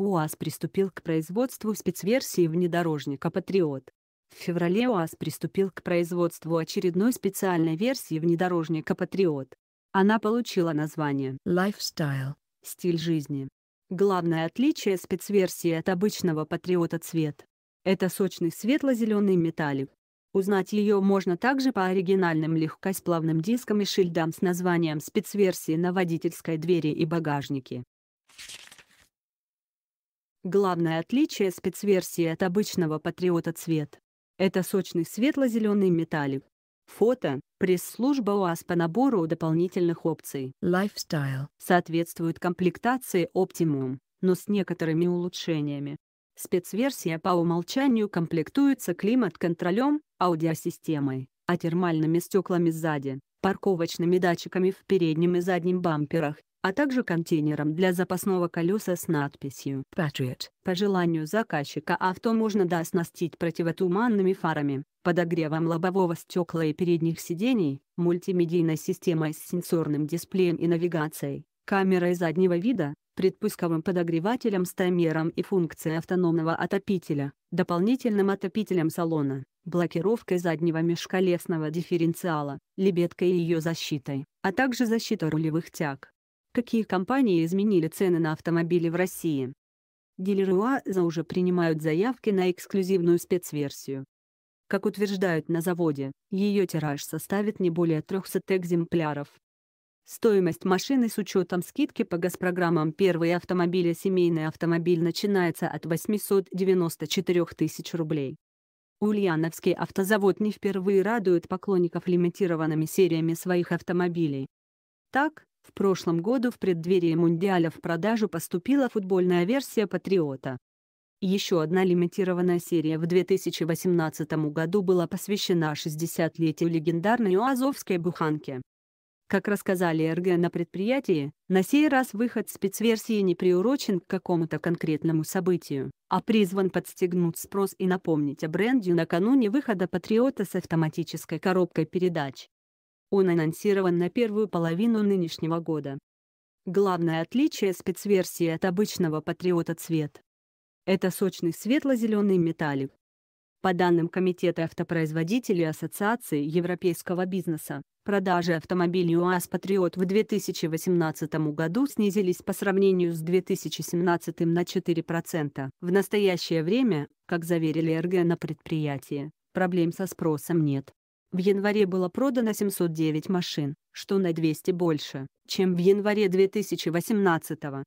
УАЗ приступил к производству спецверсии внедорожника «Патриот». В феврале УАЗ приступил к производству очередной специальной версии внедорожника «Патриот». Она получила название «Lifestyle» — «Стиль жизни». Главное отличие спецверсии от обычного «Патриота» цвет. Это сочный светло-зеленый металлик. Узнать ее можно также по оригинальным легкосплавным дискам и шильдам с названием спецверсии на водительской двери и багажнике. Главное отличие спецверсии от обычного Патриота цвет. Это сочный светло-зеленый металлик. Фото. Пресс-служба УАЗ по набору дополнительных опций. Lifestyle. Соответствует комплектации Optimum, но с некоторыми улучшениями. Спецверсия по умолчанию комплектуется климат-контролем, аудиосистемой, а термальными стеклами сзади, парковочными датчиками в переднем и заднем бамперах, а также контейнером для запасного колеса с надписью Patriot по желанию заказчика авто можно дооснастить противотуманными фарами, подогревом лобового стекла и передних сидений, мультимедийной системой с сенсорным дисплеем и навигацией, камерой заднего вида, предпусковым подогревателем с таймером и функцией автономного отопителя, дополнительным отопителем салона, блокировкой заднего межколесного дифференциала, лебедкой и ее защитой, а также защитой рулевых тяг. Какие компании изменили цены на автомобили в России? Дилеры УАЗа уже принимают заявки на эксклюзивную спецверсию. Как утверждают на заводе, ее тираж составит не более 300 экземпляров. Стоимость машины с учетом скидки по госпрограммам первые автомобили семейный автомобиль начинается от 894 тысяч рублей. Ульяновский автозавод не впервые радует поклонников лимитированными сериями своих автомобилей. Так, в прошлом году в преддверии Мундиаля в продажу поступила футбольная версия «Патриота». Еще одна лимитированная серия в 2018 году была посвящена 60-летию легендарной Уазовской буханки. Как рассказали РГ на предприятии, на сей раз выход спецверсии не приурочен к какому-то конкретному событию, а призван подстегнуть спрос и напомнить о бренде накануне выхода «Патриота» с автоматической коробкой передач. Он анонсирован на первую половину нынешнего года. Главное отличие спецверсии от обычного Патриота цвет. Это сочный светло-зеленый металлик. По данным Комитета автопроизводителей Ассоциации европейского бизнеса, продажи автомобилей УАЗ «Патриот» в 2018 году снизились по сравнению с 2017 на 4%. В настоящее время, как заверили РГ на предприятии, проблем со спросом нет. В январе было продано 709 машин, что на 200 больше, чем в январе 2018 -го.